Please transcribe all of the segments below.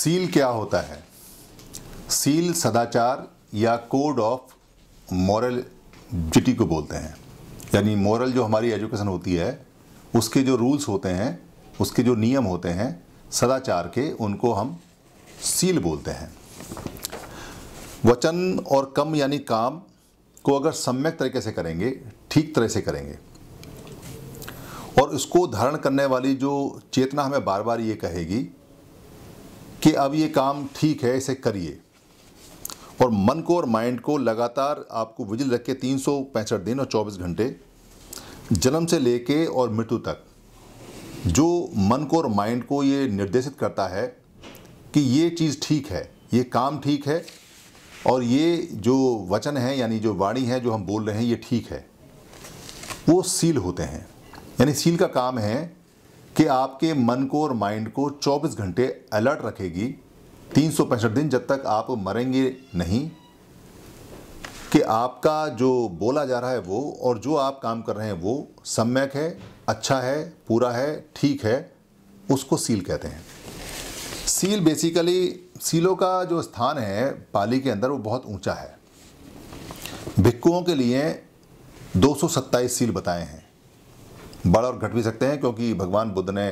seal क्या होता है सील सदाचार या कोड ऑफ मॉरल जिटी को बोलते हैं यानी मॉरल जो हमारी एजुकेशन होती है उसके जो रूल्स होते हैं उसके जो नियम होते हैं सदाचार के उनको हम सील बोलते हैं वचन और कम यानी काम को अगर सम्यक तरीके से करेंगे ठीक तरह से करेंगे और इसको धारण करने वाली जो चेतना हमें बार बार ये कहेगी कि अब ये काम ठीक है इसे करिए और मन को और माइंड को लगातार आपको विजिल रख के तीन दिन और 24 घंटे जन्म से लेके और मृत्यु तक जो मन को और माइंड को ये निर्देशित करता है कि ये चीज़ ठीक है ये काम ठीक है और ये जो वचन है यानी जो वाणी है जो हम बोल रहे हैं ये ठीक है वो सील होते हैं यानी सील का काम है कि आपके मन को और माइंड को 24 घंटे अलर्ट रखेगी तीन दिन जब तक आप मरेंगे नहीं कि आपका जो बोला जा रहा है वो और जो आप काम कर रहे हैं वो सम्यक है अच्छा है पूरा है ठीक है उसको सील कहते हैं सील बेसिकली सीलों का जो स्थान है पाली के अंदर वो बहुत ऊंचा है भिक्कुओं के लिए दो सील बताए हैं बढ़ और घट भी सकते हैं क्योंकि भगवान बुद्ध ने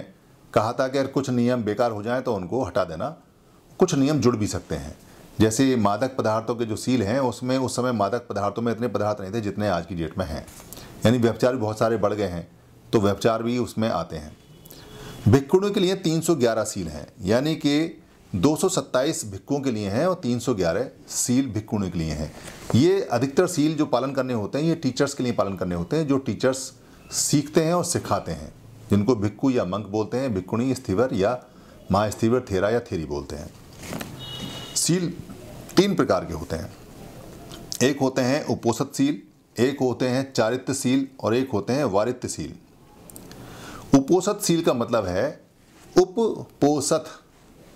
कहा था कि अगर कुछ नियम बेकार हो जाएं तो उनको हटा देना कुछ नियम जुड़ भी सकते हैं जैसे मादक पदार्थों के जो सील हैं उसमें उस समय मादक पदार्थों में इतने पदार्थ नहीं थे जितने आज की डेट में हैं यानी व्यापचार भी बहुत सारे बढ़ गए हैं तो व्यापचार भी उसमें आते हैं भिक्खुणों के लिए 311 सील हैं यानी कि 227 भिक्खुओं के लिए हैं और 311 सील भिक्खुणों के लिए हैं ये अधिकतर सील जो पालन करने होते हैं ये टीचर्स के लिए पालन करने होते हैं जो टीचर्स सीखते हैं और सिखाते हैं जिनको भिक्कु या मंक बोलते हैं भिक्कुणी स्थिवर या माँ स्थिवर थेरा या थेरी बोलते हैं सील तीन प्रकार के होते हैं एक होते हैं उपोषित सील एक होते हैं चारित्य सील और एक होते हैं वारित्य सील उपोषित सील का मतलब है उपपोषत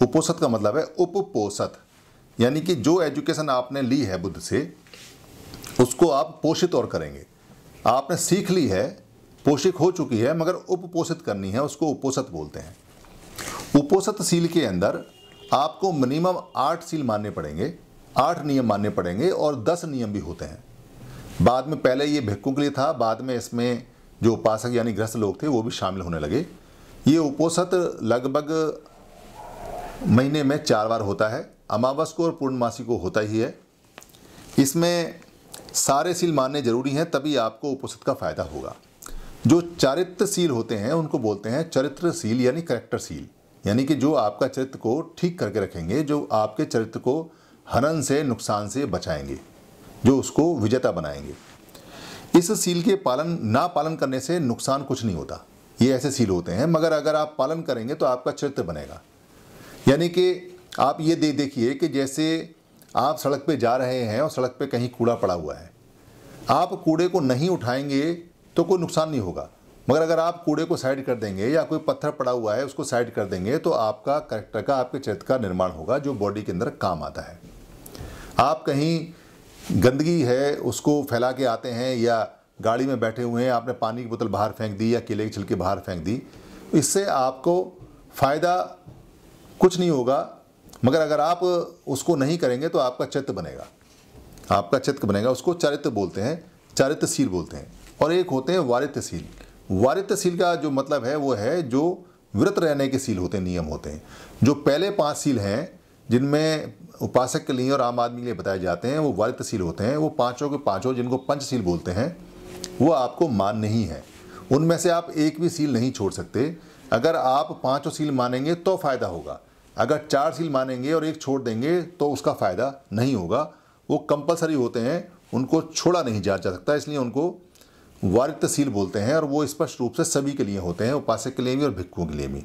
उपोषित का मतलब है उपपोषत यानी कि जो एजुकेशन आपने ली है बुद्ध से उसको आप पोषित और करेंगे आपने सीख ली है पोषिक हो चुकी है मगर उपपोषित करनी है उसको उपोषित बोलते हैं उपोषित सील के अंदर आपको मिनिमम आठ सील मानने पड़ेंगे आठ नियम मानने पड़ेंगे और दस नियम भी होते हैं बाद में पहले ये भिक्खु के लिए था बाद में इसमें जो उपासक यानी ग्रस्त लोग थे वो भी शामिल होने लगे ये उपोषित लगभग महीने में चार बार होता है अमावस को और पूर्णमासी को होता ही है इसमें सारे सील मानने जरूरी हैं तभी आपको उपोषित का फ़ायदा होगा जो चारित्रशील होते हैं उनको बोलते हैं चरित्रशील यानी करेक्टरशील यानी कि जो आपका चरित्र को ठीक करके रखेंगे जो आपके चरित्र को हनन से नुकसान से बचाएंगे जो उसको विजेता बनाएंगे इस सील के पालन ना पालन करने से नुकसान कुछ नहीं होता ये ऐसे सील होते हैं मगर अगर आप पालन करेंगे तो आपका चरित्र बनेगा यानी कि आप ये दे देखिए कि जैसे आप सड़क पे जा रहे हैं और सड़क पे कहीं कूड़ा पड़ा हुआ है आप कूड़े को नहीं उठाएंगे तो कोई नुकसान नहीं होगा मगर अगर आप कूड़े को साइड कर देंगे या कोई पत्थर पड़ा हुआ है उसको साइड कर देंगे तो आपका करेक्टर का आपके चरित्र का निर्माण होगा जो बॉडी के अंदर काम आता है आप कहीं गंदगी है उसको फैला के आते हैं या गाड़ी में बैठे हुए हैं आपने पानी की बोतल बाहर फेंक दी या केले के छिलके बाहर फेंक दी इससे आपको फ़ायदा कुछ नहीं होगा मगर अगर आप उसको नहीं करेंगे तो आपका चित्त बनेगा आपका चित्त बनेगा उसको चरित्र बोलते हैं चरित्रशील बोलते हैं और एक होते हैं वारित सील वारित सील का जो मतलब है वो है जो व्रत रहने के सील होते हैं नियम होते हैं जो पहले पांच सील हैं जिनमें उपासक के लिए और आम आदमी के लिए बताए जाते हैं वो वारित सील होते हैं वो पांचों के पांचों जिनको पंच सील बोलते हैं वो आपको मान नहीं है उनमें से आप एक भी सील नहीं छोड़ सकते अगर आप पाँचों सील मानेंगे तो फ़ायदा होगा अगर चार सील मानेंगे और एक छोड़ देंगे तो उसका फ़ायदा नहीं होगा वो कंपलसरी होते हैं उनको छोड़ा नहीं जा सकता इसलिए उनको वारिक तहसील बोलते हैं और वो स्पष्ट रूप से सभी के लिए होते हैं उपासक के लिए भी और भिक्खुओं के लिए भी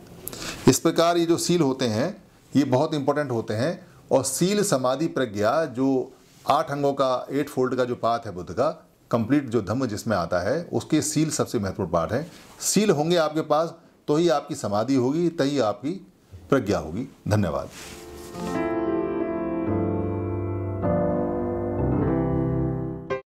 इस प्रकार ये जो सील होते हैं ये बहुत इंपॉर्टेंट होते हैं और सील समाधि प्रज्ञा जो आठ अंगों का एट फोल्ड का जो पाठ है बुद्ध का कंप्लीट जो धम्म जिसमें आता है उसके सील सबसे महत्वपूर्ण पाठ है सील होंगे आपके पास तो ही आपकी समाधि होगी तही आपकी प्रज्ञा होगी धन्यवाद